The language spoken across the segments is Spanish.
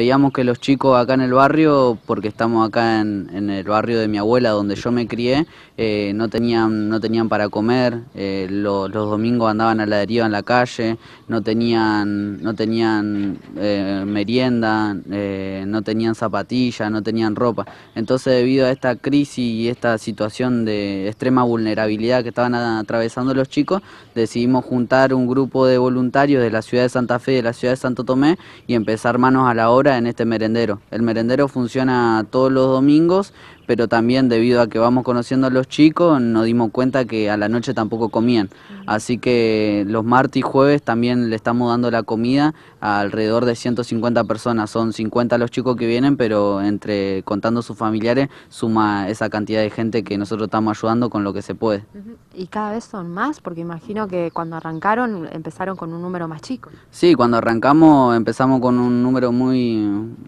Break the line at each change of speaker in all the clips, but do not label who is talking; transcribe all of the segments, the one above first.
Veíamos que los chicos acá en el barrio, porque estamos acá en, el barrio de mi abuela donde yo me crié, eh, no, tenían, no tenían para comer, eh, los domingos andaban a la deriva en la calle, no tenían, no tenían eh, merienda, no tenían zapatillas, no tenían ropa. Entonces debido a esta crisis y esta situación de extrema vulnerabilidad que estaban atravesando los chicos, decidimos juntar un grupo de voluntarios de la ciudad de Santa Fe y de la ciudad de Santo Tomé y empezar manos a la obra en este merendero. El merendero funciona todos los domingos, pero también debido a que vamos conociendo a los chicos, nos dimos cuenta que a la noche tampoco comían. Así que los martes y jueves también le estamos dando la comida a alrededor de 150 personas. Son 50 los chicos que vienen, pero entre contando sus familiares suma esa cantidad de gente que nosotros estamos ayudando con lo que se puede.
Y cada vez son más, porque imagino que cuando arrancaron empezaron con un número más chico.
Sí, cuando arrancamos empezamos con un número muy,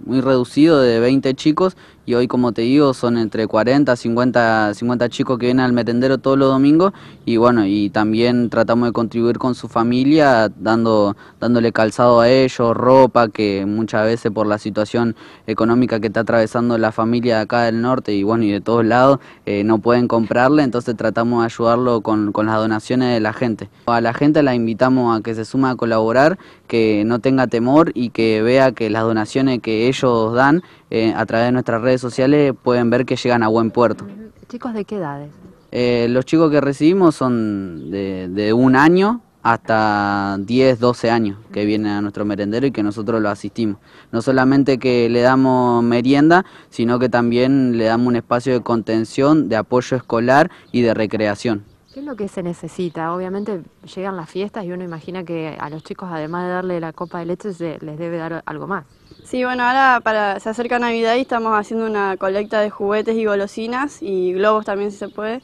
muy reducido de 20 chicos y hoy como te digo son entre 40 50 50 chicos que vienen al metendero todos los domingos y bueno y también tratamos de contribuir con su familia dando dándole calzado a ellos ropa que muchas veces por la situación económica que está atravesando la familia de acá del norte y bueno y de todos lados eh, no pueden comprarle entonces tratamos de ayudarlo con, las donaciones de la gente a la gente la invitamos a que se suma a colaborar que no tenga temor y que vea que las donaciones que ellos dan eh, a través de nuestras redes sociales pueden ver que llegan a buen puerto.
¿Chicos de qué edades?
Eh, los chicos que recibimos son de, de, un año hasta 10, 12 años que vienen a nuestro merendero y que nosotros lo asistimos. No solamente que le damos merienda, sino que también le damos un espacio de contención, de apoyo escolar y de recreación.
¿Qué es lo que se necesita? Obviamente llegan las fiestas y uno imagina que a los chicos, además de darle la copa de leche, les debe dar algo más. Sí, bueno, ahora para, se acerca Navidad y estamos haciendo una colecta de juguetes y golosinas y globos también si se puede,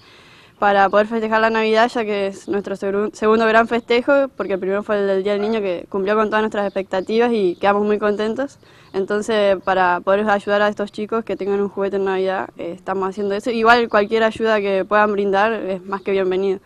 para poder festejar la Navidad ya que es nuestro segundo gran festejo, porque el primero fue el del Día del Niño que cumplió con todas nuestras expectativas y quedamos muy contentos. Entonces, para poder ayudar a estos chicos que tengan un juguete en Navidad, eh, estamos haciendo eso. Igual cualquier ayuda que puedan brindar es más que bienvenida.